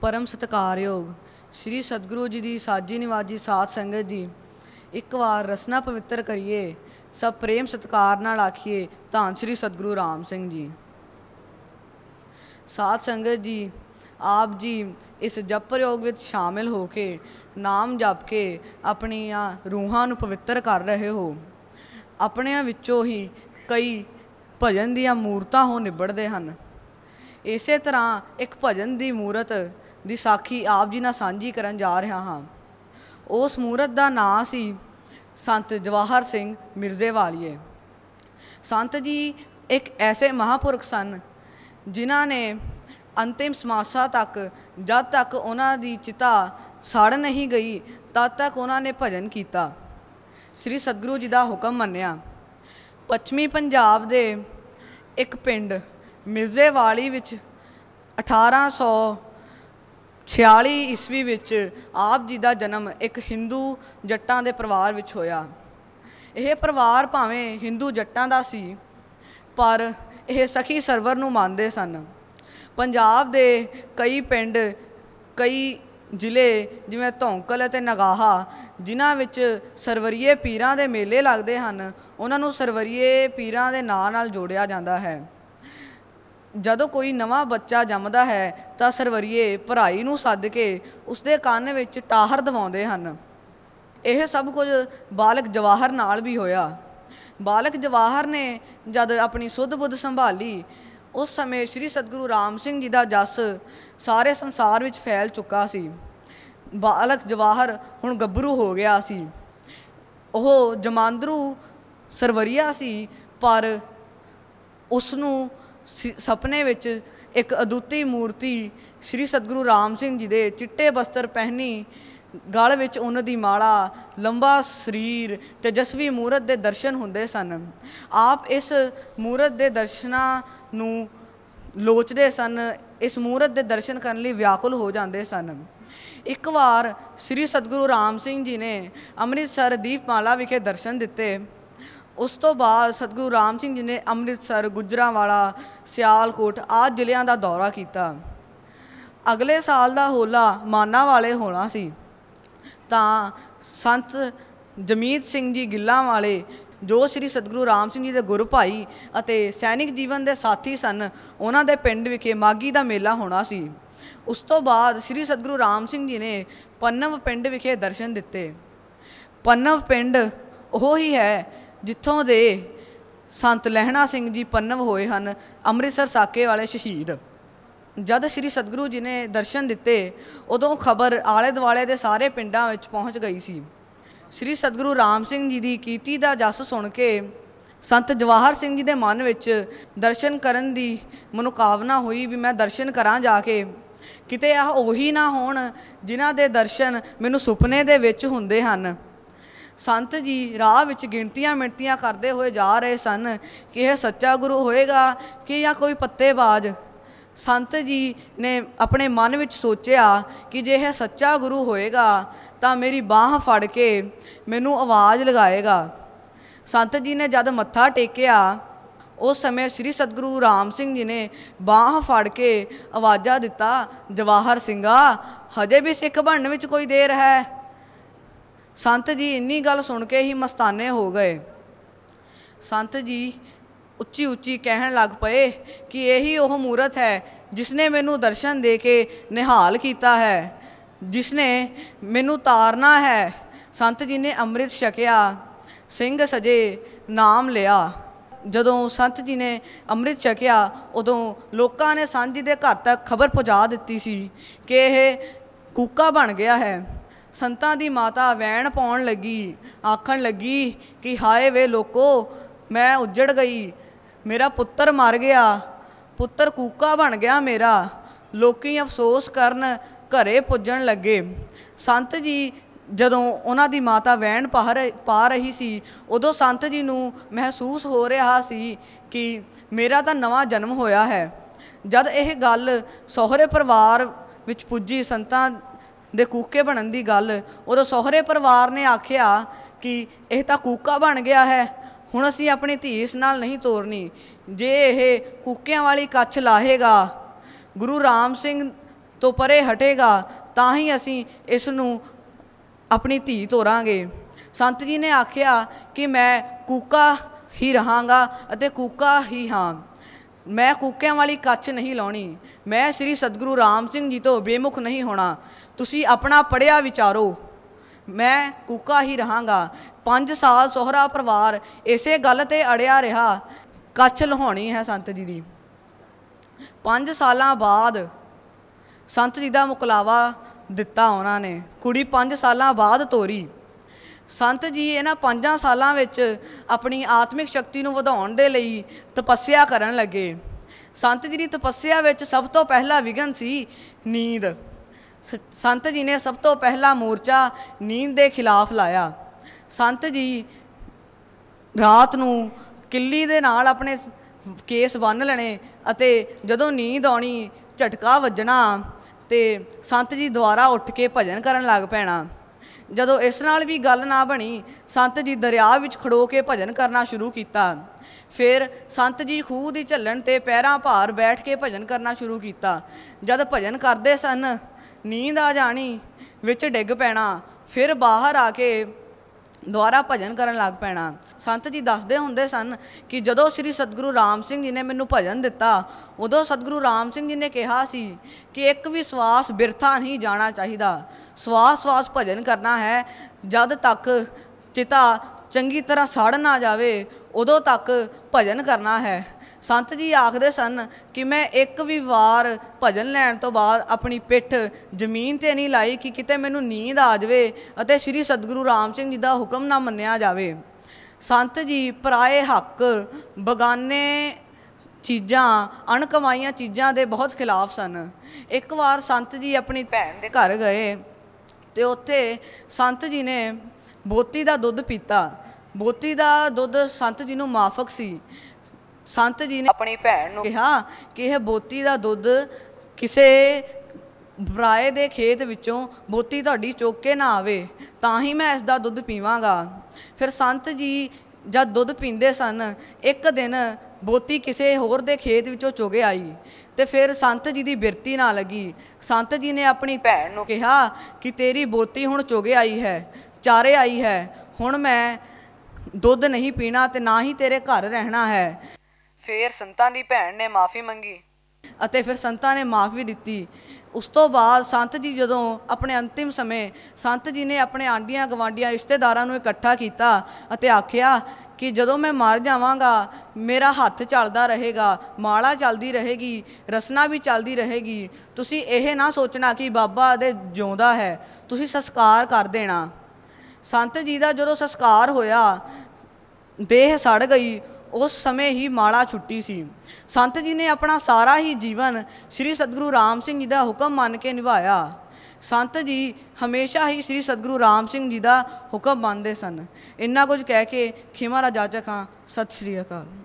ਪਰਮ ਸਤਕਾਰਯੋਗ ਸ੍ਰੀ ਸਤਗੁਰੂ ਜੀ ਦੀ ਸਾਜੀ ਨਿਵਾਜੀ ਸਾਧ ਸੰਗਤ ਜੀ ਇੱਕ ਵਾਰ ਰਸਨਾ ਪਵਿੱਤਰ ਕਰੀਏ ਸਭ ਪ੍ਰੇਮ ਸਤਕਾਰ ਨਾਲ ਆਖੀਏ ਧੰਨ ਸ੍ਰੀ ਸਤਗੁਰੂ ਰਾਮ ਸਿੰਘ ਜੀ ਸਾਧ ਸੰਗਤ ਜੀ ਆਪ ਜੀ ਇਸ ਜਪ ਪ੍ਰਯੋਗ ਵਿੱਚ ਸ਼ਾਮਿਲ ਹੋ ਕੇ ਨਾਮ ਜਪ ਕੇ ਆਪਣੀਆਂ ਰੂਹਾਂ ਨੂੰ ਪਵਿੱਤਰ ਕਰ ਰਹੇ ਹੋ ਆਪਣਿਆਂ ਵਿੱਚੋਂ ਹੀ ਕਈ ਭਜਨ ਦੀਆਂ ਮੂਰਤਾਂ ਹੋ ਨਿਬੜਦੇ ਹਨ ਇਸੇ ਤਰ੍ਹਾਂ ਇੱਕ ਭਜਨ ਦੀ ਮੂਰਤ ਦੀ ਸਾਖੀ ਆਪ ਜੀ ਨਾਲ ਸਾਂਝੀ ਕਰਨ ਜਾ ਰਿਹਾ ਹਾਂ ਉਸ ਮੂਰਤ ਦਾ ਨਾਂ ਸੀ ਸੰਤ ਜਵਾਹਰ ਸਿੰਘ ਮਿਰਜ਼ੇ ਵਾਲੀਏ ਸੰਤ ਜੀ ਇੱਕ ਐਸੇ ਮਹਾਪੁਰਖ ਸਨ ਜਿਨ੍ਹਾਂ ਨੇ ਅੰਤਿਮ ਸਮਾਸਾ ਤੱਕ ਜਦ ਤੱਕ ਉਹਨਾਂ ਦੀ ਚਿਤਾ ਸੜ ਨਹੀਂ ਗਈ ਤਦ ਤੱਕ ਉਹਨਾਂ ਨੇ ਭਜਨ ਕੀਤਾ ਸ੍ਰੀ ਸਤਗੁਰੂ ਜੀ ਦਾ ਹੁਕਮ ਮੰਨਿਆ ਪੱਛਮੀ ਪੰਜਾਬ ਦੇ ਇੱਕ ਪਿੰਡ ਮਿਰਜ਼ੇਵਾਲੀ ਵਿੱਚ 1800 46 ਈਸਵੀ ਵਿੱਚ ਆਪ ਜੀ ਦਾ ਜਨਮ ਇੱਕ Hindu ਜੱਟਾਂ ਦੇ ਪਰਿਵਾਰ ਵਿੱਚ ਹੋਇਆ ਇਹ ਪਰਿਵਾਰ ਭਾਵੇਂ Hindu ਜੱਟਾਂ ਦਾ ਸੀ ਪਰ ਇਹ ਸਖੀ ਸਰਵਰ ਨੂੰ ਮੰਨਦੇ ਸਨ ਪੰਜਾਬ ਦੇ ਕਈ ਪਿੰਡ ਕਈ ਜ਼ਿਲ੍ਹੇ ਜਿਵੇਂ ਧੌਂਕਲ ਅਤੇ ਨਗਾਹਾ ਜਿਨ੍ਹਾਂ ਵਿੱਚ ਸਰਵਰੀਏ ਪੀਰਾਂ ਦੇ ਮੇਲੇ ਲੱਗਦੇ ਹਨ ਉਹਨਾਂ ਨੂੰ ਸਰਵਰੀਏ ਪੀਰਾਂ ਦੇ ਨਾਂ ਨਾਲ ਜੋੜਿਆ ਜਾਂਦਾ ਹੈ ਜਦੋਂ ਕੋਈ ਨਵਾਂ ਬੱਚਾ ਜੰਮਦਾ ਹੈ ਤਾਂ ਸਰਵਰੀਏ ਭਰਾਈ ਨੂੰ ਸੱਦ ਕੇ ਉਸਦੇ ਕੰਨ ਵਿੱਚ ਟਾਹਰ ਦਵਾਉਂਦੇ ਹਨ ਇਹ ਸਭ ਕੁਝ ਬਾਲਕ ਜਵਾਹਰ ਨਾਲ ਵੀ ਹੋਇਆ ਬਾਲਕ ਜਵਾਹਰ ਨੇ ਜਦ ਆਪਣੀ ਸੁੱਧ ਬੁੱਧ ਸੰਭਾਲੀ ਉਸ ਸਮੇਂ ਸ੍ਰੀ ਸਤਗੁਰੂ ਰਾਮ ਸਿੰਘ ਜੀ ਦਾ ਜਸ ਸਾਰੇ ਸੰਸਾਰ ਵਿੱਚ ਫੈਲ ਚੁੱਕਾ ਸੀ ਬਾਲਕ ਜਵਾਹਰ ਹੁਣ ਗੱਭਰੂ ਹੋ ਗਿਆ ਸੀ ਉਹ ਜਮਾਂਦਰੂ ਸਰਵਰੀਆ ਸੀ ਪਰ ਉਸ ਨੂੰ ਸੁਪਨੇ ਵਿੱਚ ਇੱਕ ਅਦੁੱਤੀ ਮੂਰਤੀ ਸ੍ਰੀ ਸਤਗੁਰੂ ਰਾਮ ਸਿੰਘ ਜੀ ਦੇ ਚਿੱਟੇ ਵਸਤਰ ਪਹਿਨੀ ਗਲ ਵਿੱਚ ਉਹਨਾਂ ਦੀ ਮਾਲਾ ਲੰਬਾ ਸਰੀਰ ਤੇ ਜਸਵੀ ਮੂਰਤ ਦੇ ਦਰਸ਼ਨ ਹੁੰਦੇ ਸਨ ਆਪ ਇਸ ਮੂਰਤ ਦੇ ਦਰਸ਼ਨਾਂ ਨੂੰ ਲੋਚਦੇ ਸਨ ਇਸ ਮੂਰਤ ਦੇ ਦਰਸ਼ਨ ਕਰਨ ਲਈ ਵਿਆਕੁਲ ਹੋ ਜਾਂਦੇ ਸਨ ਇੱਕ ਵਾਰ ਸ੍ਰੀ ਸਤਗੁਰੂ ਰਾਮ ਸਿੰਘ ਜੀ ਨੇ ਅੰਮ੍ਰਿਤਸਰ ਦੀਪਮਾਲਾ ਵਿਖੇ ਦਰਸ਼ਨ ਦਿੱਤੇ ਉਸ ਤੋਂ ਬਾਅਦ ਸਤਗੁਰੂ ਰਾਮ ਸਿੰਘ ਜੀ ਨੇ ਅੰਮ੍ਰਿਤਸਰ ਗੁਜਰਾਵਾਲਾ ਸਿਆਲਕੋਟ ਆਦਿ ਜ਼ਿਲ੍ਹਿਆਂ ਦਾ ਦੌਰਾ ਕੀਤਾ ਅਗਲੇ ਸਾਲ ਦਾ ਹੋਲਾ ਮਾਨਾ ਵਾਲੇ ਹੋਣਾ ਸੀ ਤਾਂ ਸੰਤ ਜਮੀਤ ਸਿੰਘ ਜੀ ਗਿੱਲਾਂ ਵਾਲੇ ਜੋ ਸ੍ਰੀ ਸਤਗੁਰੂ ਰਾਮ ਸਿੰਘ ਜੀ ਦੇ ਗੁਰੂ ਭਾਈ ਅਤੇ ਸੈਨਿਕ ਜੀਵਨ ਦੇ ਸਾਥੀ ਸਨ ਉਹਨਾਂ ਦੇ ਪਿੰਡ ਵਿਖੇ ਮਾਗੀ ਦਾ ਮੇਲਾ ਹੋਣਾ ਸੀ ਉਸ ਤੋਂ ਬਾਅਦ ਸ੍ਰੀ ਸਤਗੁਰੂ ਰਾਮ ਸਿੰਘ ਜੀ ਨੇ ਪੰਨਵ ਪਿੰਡ ਵਿਖੇ ਦਰਸ਼ਨ ਦਿੱਤੇ ਪੰਨਵ ਪਿੰਡ ਉਹ ਹੀ ਹੈ ਜਿੱਥੋਂ ਦੇ ਸੰਤ ਲਹਿਣਾ ਸਿੰਘ ਜੀ ਪੰਨਵ ਹੋਏ ਹਨ ਅੰਮ੍ਰਿਤਸਰ ਸਾਕੇ ਵਾਲੇ ਸ਼ਹੀਦ ਜਦ ਸ੍ਰੀ ਸਤਗੁਰੂ ਜੀ ਨੇ ਦਰਸ਼ਨ ਦਿੱਤੇ ਉਦੋਂ ਖਬਰ ਆਲੇ ਦੁਆਲੇ ਦੇ ਸਾਰੇ ਪਿੰਡਾਂ ਵਿੱਚ ਪਹੁੰਚ ਗਈ ਸੀ ਸ੍ਰੀ ਸਤਗੁਰੂ ਰਾਮ ਸਿੰਘ ਜੀ ਦੀ ਕੀਤੀ ਦਾ ਜਸ ਸੁਣ ਕੇ ਸੰਤ ਜਵਾਹਰ ਸਿੰਘ ਜੀ ਦੇ ਮਨ ਵਿੱਚ ਦਰਸ਼ਨ ਕਰਨ ਦੀ ਮਨੋਕਾਮਨਾ ਹੋਈ ਵੀ ਮੈਂ ਦਰਸ਼ਨ ਕਰਾਂ ਜਾ ਕੇ ਕਿਤੇ ਆ ਉਹੀ ਨਾ ਹੋਣ ਜਿਨ੍ਹਾਂ ਦੇ ਦਰਸ਼ਨ ਮੈਨੂੰ ਸੁਪਨੇ ਦੇ ਵਿੱਚ ਹੁੰਦੇ ਹਨ ਸੰਤ ਜੀ ਰਾਹ ਵਿੱਚ ਗਿਣਤੀਆਂ ਮਿੰਟੀਆਂ ਕਰਦੇ ਹੋਏ ਜਾ ਰਹੇ ਸਨ ਕਿ ਇਹ ਸੱਚਾ ਗੁਰੂ ਹੋਏਗਾ ਕਿ ਜਾਂ ਕੋਈ ਪੱਤੇਬਾਜ਼ ਸੰਤ ਜੀ ਨੇ ਆਪਣੇ ਮਨ ਵਿੱਚ ਸੋਚਿਆ ਕਿ ਜੇ ਇਹ ਸੱਚਾ ਗੁਰੂ ਹੋਏਗਾ ਤਾਂ ਮੇਰੀ ਬਾਹ ਫੜ ਕੇ ਮੈਨੂੰ ਆਵਾਜ਼ ਲਗਾਏਗਾ ਸੰਤ ਜੀ ਨੇ ਜਦ ਮੱਥਾ ਟੇਕਿਆ ਉਸ ਸਮੇਂ ਸ੍ਰੀ ਸਤਗੁਰੂ ਰਾਮ ਸਿੰਘ ਜੀ ਨੇ ਬਾਹ ਫੜ ਕੇ ਆਵਾਜ਼ਾ ਦਿੱਤਾ ਜਵਾਹਰ ਸਿੰਘਾ ਹਜੇ ਵੀ ਸਿੱਖ ਬਣਨ ਵਿੱਚ ਕੋਈ ਦੇਰ ਹੈ ਸੰਤ ਜੀ ਇੰਨੀ ਗੱਲ ਸੁਣ ਕੇ ਹੀ ਮਸਤਾਨੇ ਹੋ ਗਏ ਸੰਤ ਜੀ ਉੱਚੀ ਉੱਚੀ ਕਹਿਣ ਲੱਗ ਪਏ ਕਿ ਇਹੀ ਉਹ ਮੂਰਤ ਹੈ ਜਿਸਨੇ ਮੈਨੂੰ ਦਰਸ਼ਨ ਦੇ ਕੇ ਨਿਹਾਲ ਕੀਤਾ ਹੈ ਜਿਸਨੇ ਮੈਨੂੰ ਤਾਰਨਾ ਹੈ ਸੰਤ ਜੀ ਨੇ ਅੰਮ੍ਰਿਤ ਛਕਿਆ ਸਿੰਘ ਸਜੇ ਨਾਮ ਲਿਆ ਜਦੋਂ ਸੰਤ ਜੀ ਨੇ ਅੰਮ੍ਰਿਤ ਛਕਿਆ ਉਦੋਂ ਲੋਕਾਂ ਨੇ ਸੰਤ ਜੀ ਦੇ ਘਰ ਤੱਕ ਖਬਰ ਪਹੁੰਚਾ ਦਿੱਤੀ ਸੀ ਕਿ ਇਹ ਕੂਕਾ ਬਣ ਗਿਆ ਹੈ ਸੰਤਾਂ ਦੀ ਮਾਤਾ ਵੈਣ ਪਾਉਣ ਲੱਗੀ ਆਖਣ ਲੱਗੀ ਕਿ ਹਾਏ ਵੇ ਲੋਕੋ ਮੈਂ ਉੱਜੜ ਗਈ ਮੇਰਾ ਪੁੱਤਰ ਮਰ ਗਿਆ ਪੁੱਤਰ ਕੂਕਾ ਬਣ ਗਿਆ ਮੇਰਾ ਲੋਕੀ ਅਫਸੋਸ ਕਰਨ ਘਰੇ ਪੁੱਜਣ ਲੱਗੇ ਸੰਤ ਜੀ ਜਦੋਂ ਉਹਨਾਂ ਦੀ ਮਾਤਾ ਵੈਣ ਪਾ ਰਹੀ ਸੀ ਉਦੋਂ ਸੰਤ ਜੀ ਨੂੰ ਮਹਿਸੂਸ ਹੋ ਰਿਹਾ ਸੀ ਕਿ ਮੇਰਾ ਤਾਂ ਨਵਾਂ ਜਨਮ ਹੋਇਆ ਹੈ ਜਦ ਇਹ ਗੱਲ ਸਹੁਰੇ ਪਰਿਵਾਰ ਵਿੱਚ ਪੁੱਜੀ ਸੰਤਾਂ ਦੇ ਕੂਕੇ ਬਣਨ ਦੀ ਗੱਲ ਉਦੋਂ ਸਹੁਰੇ ਪਰਿਵਾਰ ਨੇ ਆਖਿਆ ਕਿ ਇਹ ਤਾਂ ਕੂਕਾ ਬਣ ਗਿਆ ਹੈ ਹੁਣ ਅਸੀਂ ਆਪਣੀ ਧੀ ਇਸ ਨਾਲ ਨਹੀਂ ਤੋਰਨੀ ਜੇ ਇਹ ਕੂਕਿਆਂ ਵਾਲੀ ਕੱਛ ਲਾਹੇਗਾ ਗੁਰੂ ਰਾਮ ਸਿੰਘ ਤੋਂ ਪਰੇ ਹਟੇਗਾ ਤਾਂ ਹੀ ਅਸੀਂ ਇਸ ਨੂੰ ਆਪਣੀ ਧੀ ਤੋਰਾਂਗੇ ਸੰਤ ਜੀ ਨੇ ਆਖਿਆ ਕਿ ਮੈਂ ਕੂਕਾ ਹੀ ਰਹਾਂਗਾ ਅਤੇ ਕੂਕਾ ਹੀ ਹਾਂ ਮੈਂ ਕੂਕਿਆਂ ਵਾਲੀ ਕੱਚ ਨਹੀਂ ਲਾਉਣੀ ਮੈਂ ਸ੍ਰੀ ਸਤਗੁਰੂ ਰਾਮ ਸਿੰਘ ਜੀ ਤੋਂ ਬੇਮੁਖ ਨਹੀਂ ਹੋਣਾ ਤੁਸੀਂ ਆਪਣਾ ਪੜਿਆ ਵਿਚਾਰੋ ਮੈਂ ਕੂਕਾ ਹੀ ਰਹਾਂਗਾ 5 ਸਾਲ ਸੋਹਰਾ ਪਰਿਵਾਰ ਇਸੇ ਗੱਲ ਤੇ ਅੜਿਆ ਰਿਹਾ ਕੱਚ ਲਹਾਉਣੀ ਹੈ ਸੰਤ ਜੀ ਦੀ 5 ਸਾਲਾਂ ਬਾਅਦ ਸੰਤ ਜੀ ਦਾ ਮੁਕਲਾਵਾ ਦਿੱਤਾ ਉਹਨਾਂ ਨੇ ਕੁੜੀ 5 ਸਾਲਾਂ ਬਾਅਦ ਤੋਰੀ ਸੰਤ ਜੀ ਇਹਨਾਂ ਪੰਜਾਂ ਸਾਲਾਂ ਵਿੱਚ ਆਪਣੀ ਆਤਮਿਕ ਸ਼ਕਤੀ ਨੂੰ ਵਧਾਉਣ ਦੇ ਲਈ ਤਪੱਸਿਆ ਕਰਨ ਲੱਗੇ ਸੰਤ ਜੀ ਦੀ ਤਪੱਸਿਆ ਵਿੱਚ ਸਭ ਤੋਂ ਪਹਿਲਾ ਵਿਗਨ ਸੀ ਨੀਂਦ ਸੰਤ ਜੀ ਨੇ ਸਭ ਤੋਂ ਪਹਿਲਾ ਮੋਰਚਾ ਨੀਂਦ ਦੇ ਖਿਲਾਫ ਲਾਇਆ ਸੰਤ ਜੀ ਰਾਤ ਨੂੰ ਕਿੱਲੀ ਦੇ ਨਾਲ ਆਪਣੇ ਕੇਸ ਬੰਨ ਲੈਣੇ ਅਤੇ ਜਦੋਂ ਨੀਂਦ ਆਉਣੀ ਝਟਕਾ ਵੱਜਣਾ ਤੇ ਸੰਤ ਜੀ ਦੁਆਰਾ ਉੱਠ ਕੇ ਭਜਨ ਕਰਨ ਲੱਗ ਪੈਣਾ ਜਦੋਂ ਇਸ ਨਾਲ ਵੀ ਗੱਲ ਨਾ ਬਣੀ ਸੰਤ ਜੀ ਦਰਿਆ ਵਿੱਚ ਖੜੋ ਕੇ ਭਜਨ ਕਰਨਾ ਸ਼ੁਰੂ ਕੀਤਾ ਫਿਰ ਸੰਤ ਜੀ ਖੂਹ ਦੀ ਝੱਲਣ ਤੇ ਪੈਰਾਂ ਭਾਰ ਬੈਠ ਕੇ ਭਜਨ ਕਰਨਾ ਸ਼ੁਰੂ ਕੀਤਾ ਜਦ ਭਜਨ ਕਰਦੇ ਸਨ ਨੀਂਦ ਆ ਜਾਣੀ ਵਿੱਚ ਡਿੱਗ ਪੈਣਾ ਫਿਰ ਬਾਹਰ ਆ ਕੇ ਦੁਆਰਾ ਭਜਨ ਕਰਨ ਲੱਗ ਪੈਣਾ ਸੰਤ ਜੀ ਦੱਸਦੇ ਹੁੰਦੇ ਸਨ ਕਿ ਜਦੋਂ ਸ੍ਰੀ ਸਤਗੁਰੂ ਰਾਮ ਸਿੰਘ ਜੀ ਨੇ ਮੈਨੂੰ ਭਜਨ ਦਿੱਤਾ ਉਦੋਂ ਸਤਗੁਰੂ ਰਾਮ ਸਿੰਘ ਜੀ ਨੇ ਕਿਹਾ ਸੀ ਕਿ ਇੱਕ ਵੀ ਸਵਾਸ ਬਿਰਥਾ ਨਹੀਂ ਜਾਣਾ ਚਾਹੀਦਾ ਸਵਾਸ ਸਵਾਸ ਭਜਨ ਕਰਨਾ ਹੈ ਜਦ ਤੱਕ ਚਿਤਾ ਚੰਗੀ ਤਰ੍ਹਾਂ ਸੜ ਨਾ ਜਾਵੇ ਉਦੋਂ ਤੱਕ ਭਜਨ ਕਰਨਾ ਹੈ ਸੰਤ ਜੀ ਆਖਦੇ ਸਨ ਕਿ ਮੈਂ ਇੱਕ ਵੀ ਵਾਰ ਭਜਨ ਲੈਣ ਤੋਂ ਬਾਅਦ ਆਪਣੀ ਪਿੱਠ ਜ਼ਮੀਨ ਤੇ ਨਹੀਂ ਲਾਈ ਕਿ ਕਿਤੇ ਮੈਨੂੰ ਨੀਂਦ ਆ ਜਾਵੇ ਅਤੇ ਸ੍ਰੀ ਸਤਗੁਰੂ ਰਾਮ ਸਿੰਘ ਜੀ ਦਾ ਹੁਕਮ ਨਾ ਮੰਨਿਆ ਜਾਵੇ ਸੰਤ ਜੀ ਪਰਾਏ ਹੱਕ ਬਗਾਨੇ ਚੀਜ਼ਾਂ ਅਣਕਮਾਈਆਂ ਚੀਜ਼ਾਂ ਦੇ ਬਹੁਤ ਖਿਲਾਫ ਸਨ ਇੱਕ ਵਾਰ ਸੰਤ ਜੀ ਆਪਣੀ ਭੈਣ ਦੇ ਘਰ ਗਏ ਤੇ ਉੱਥੇ ਸੰਤ ਜੀ ਨੇ ਬੋਤੀ ਦਾ ਦੁੱਧ ਪੀਤਾ ਬੋਤੀ ਦਾ ਦੁੱਧ ਸੰਤ ਜੀ ਨੂੰ ਮਾਫਕ ਸੀ ਸੰਤ ਜੀ ਨੇ ਆਪਣੀ ਭੈਣ ਨੂੰ ਕਿਹਾ ਕਿ ਇਹ ਬੋਤੀ ਦਾ ਦੁੱਧ ਕਿਸੇ ਬਰਾਏ ਦੇ ਖੇਤ ਵਿੱਚੋਂ ਬੋਤੀ ਤੁਹਾਡੀ ਚੋਕ ਕੇ ਨਾ ਆਵੇ ਤਾਂ ਹੀ ਮੈਂ ਇਸ ਦਾ ਦੁੱਧ ਪੀਵਾਂਗਾ ਫਿਰ ਸੰਤ ਜੀ ਜਦ ਦੁੱਧ ਪੀਂਦੇ ਸਨ ਇੱਕ ਦਿਨ ਬੋਤੀ ਕਿਸੇ ਹੋਰ ਦੇ ਖੇਤ ਵਿੱਚੋਂ ਚੋਗੇ ਆਈ ਤੇ ਫਿਰ ਸੰਤ ਜੀ ਦੀ ਬਿਰਤੀ ਨਾ ਲੱਗੀ ਸੰਤ ਜੀ ਨੇ ਆਪਣੀ ਭੈਣ ਨੂੰ ਕਿਹਾ ਕਿ ਤੇਰੀ ਬੋਤੀ ਹੁਣ ਚੋਗੇ ਆਈ ਹੈ ਚਾਰੇ ਆਈ ਹੈ ਹੁਣ ਮੈਂ ਦੁੱਧ ਨਹੀਂ ਪੀਣਾ ਤੇ ਨਾ ਹੀ ਤੇਰੇ ਘਰ ਰਹਿਣਾ ਹੈ ਫੇਰ ਸੰਤਾਂ ਦੀ ਭੈਣ ਨੇ ਮਾਫੀ ਮੰਗੀ ਅਤੇ ਫਿਰ ਸੰਤਾਂ ਨੇ ਮਾਫੀ ਦਿੱਤੀ ਉਸ ਤੋਂ ਬਾਅਦ ਸੰਤ ਜੀ ਜਦੋਂ ਆਪਣੇ ਅੰਤਿਮ ਸਮੇਂ ਸੰਤ ਜੀ ਨੇ ਆਪਣੇ ਆਂਡੀਆਂ ਗਵਾਂਡੀਆਂ ਰਿਸ਼ਤੇਦਾਰਾਂ ਨੂੰ ਇਕੱਠਾ ਕੀਤਾ ਅਤੇ ਆਖਿਆ ਕਿ ਜਦੋਂ ਮੈਂ ਮਰ ਜਾਵਾਂਗਾ ਮੇਰਾ ਹੱਥ ਚੱਲਦਾ ਰਹੇਗਾ ਮਾਲਾ ਚੱਲਦੀ ਰਹੇਗੀ ਰਸਨਾ ਵੀ ਚੱਲਦੀ ਰਹੇਗੀ ਤੁਸੀਂ ਇਹ ਨਾ ਸੋਚਣਾ ਕਿ ਬਾਬਾ ਦੇ ਜਿਉਂਦਾ ਹੈ ਤੁਸੀਂ ਸੰਸਕਾਰ ਕਰ ਦੇਣਾ ਸੰਤ ਜੀ ਦਾ ਜਦੋਂ ਸੰਸਕਾਰ ਹੋਇਆ ਦੇਹ ਸੜ ਗਈ ਉਸ ਸਮੇਂ ਹੀ ਮਾਲਾ ਛੁੱਟੀ ਸੀ ਸੰਤ ਜੀ ਨੇ ਆਪਣਾ ਸਾਰਾ ਹੀ ਜੀਵਨ ਸ੍ਰੀ ਸਤਗੁਰੂ ਰਾਮ ਸਿੰਘ ਜੀ ਦਾ ਹੁਕਮ ਮੰਨ ਕੇ ਨਿਭਾਇਆ ਸੰਤ ਜੀ ਹਮੇਸ਼ਾ ਹੀ ਸ੍ਰੀ ਸਤਗੁਰੂ ਰਾਮ ਸਿੰਘ ਜੀ ਦਾ ਹੁਕਮ ਮੰਨਦੇ ਸਨ ਇੰਨਾ ਕੁਝ ਕਹਿ ਕੇ ਖਿਮਾ ਰਾਜਾ ਖਾਂ ਸਤਿ ਸ੍ਰੀ ਅਕਾਲ